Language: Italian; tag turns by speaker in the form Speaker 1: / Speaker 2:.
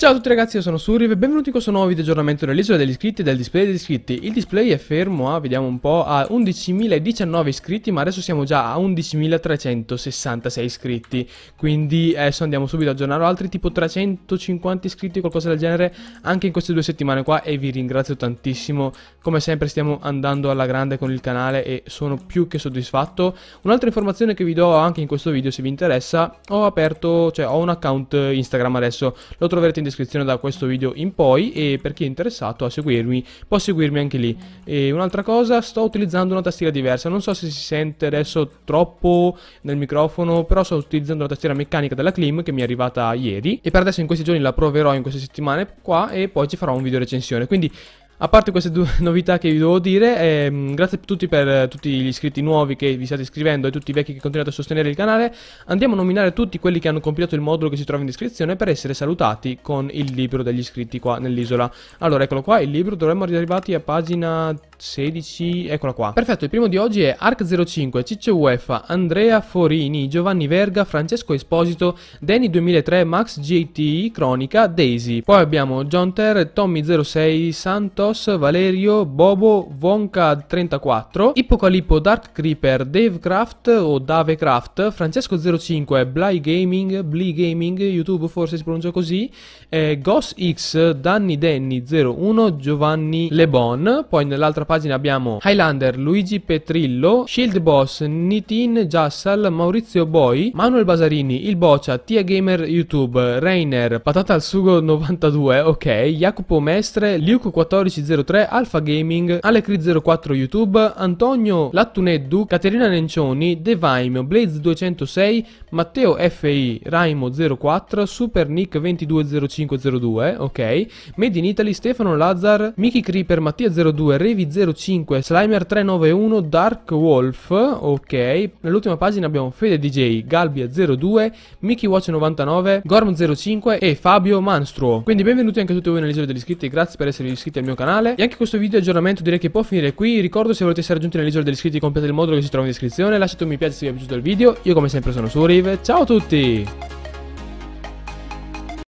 Speaker 1: Ciao a tutti ragazzi, io sono Suriv e benvenuti in questo nuovo video aggiornamento dell'isola degli iscritti e del display degli iscritti. Il display è fermo a, ah, vediamo un po', a 11.019 iscritti, ma adesso siamo già a 11.366 iscritti. Quindi adesso andiamo subito ad aggiornare altri tipo 350 iscritti, qualcosa del genere, anche in queste due settimane qua e vi ringrazio tantissimo. Come sempre stiamo andando alla grande con il canale e sono più che soddisfatto. Un'altra informazione che vi do anche in questo video se vi interessa, ho aperto, cioè ho un account Instagram adesso, lo troverete in descrizione da questo video in poi e per chi è interessato a seguirmi può seguirmi anche lì. E un'altra cosa, sto utilizzando una tastiera diversa, non so se si sente adesso troppo nel microfono, però sto utilizzando la tastiera meccanica della Clim che mi è arrivata ieri e per adesso in questi giorni la proverò in queste settimane qua e poi ci farò un video recensione. Quindi a parte queste due novità che vi devo dire, ehm, grazie a tutti per eh, tutti gli iscritti nuovi che vi state iscrivendo e tutti i vecchi che continuate a sostenere il canale, andiamo a nominare tutti quelli che hanno compilato il modulo che si trova in descrizione per essere salutati con il libro degli iscritti qua nell'isola. Allora, eccolo qua, il libro, dovremmo arrivati a pagina 16, eccola qua. Perfetto, il primo di oggi è Arc05, Ciccio UEFA, Andrea Forini, Giovanni Verga, Francesco Esposito, Danny 2003, Max GT, Cronica, Daisy. Poi abbiamo John Tommy06, Santos, Valerio, Bobo, Vonka34, Ippocalippo, Dark Creeper, Davecraft o Davecraft, Francesco05, Bly Gaming, Bly Gaming, YouTube forse si pronuncia così, eh, GosX, Danny Danny01, Giovanni Lebon, poi nell'altra pagina abbiamo Highlander, Luigi Petrillo, Shield Boss, Nitin Jassal, Maurizio Boi, Manuel Basarini, Il Boccia, Tia Gamer YouTube, Rainer, Patata al Sugo 92, ok, Jacopo Mestre, Luke1403, Alfa Gaming, Alecri04 YouTube, Antonio Lattuneddu, Caterina Nencioni, Devime, Blaze206, Matteo FI, Raimo04, Super Nick 220502, ok, Made in Italy, Stefano Lazzar, Mickey Creeper, Mattia02, Revi0 05 Slimer 391 Dark Wolf ok nell'ultima pagina abbiamo Fede DJ Galbia 02 Mickey Watch 99 Gorm 05 e Fabio Manstruo quindi benvenuti anche a tutti voi nell'isola degli iscritti grazie per esservi iscritti al mio canale e anche questo video aggiornamento direi che può finire qui ricordo se volete essere aggiunti nell'isola degli iscritti completate il modulo che si trova in descrizione lasciate un mi piace se vi è piaciuto il video io come sempre sono Suriv ciao a tutti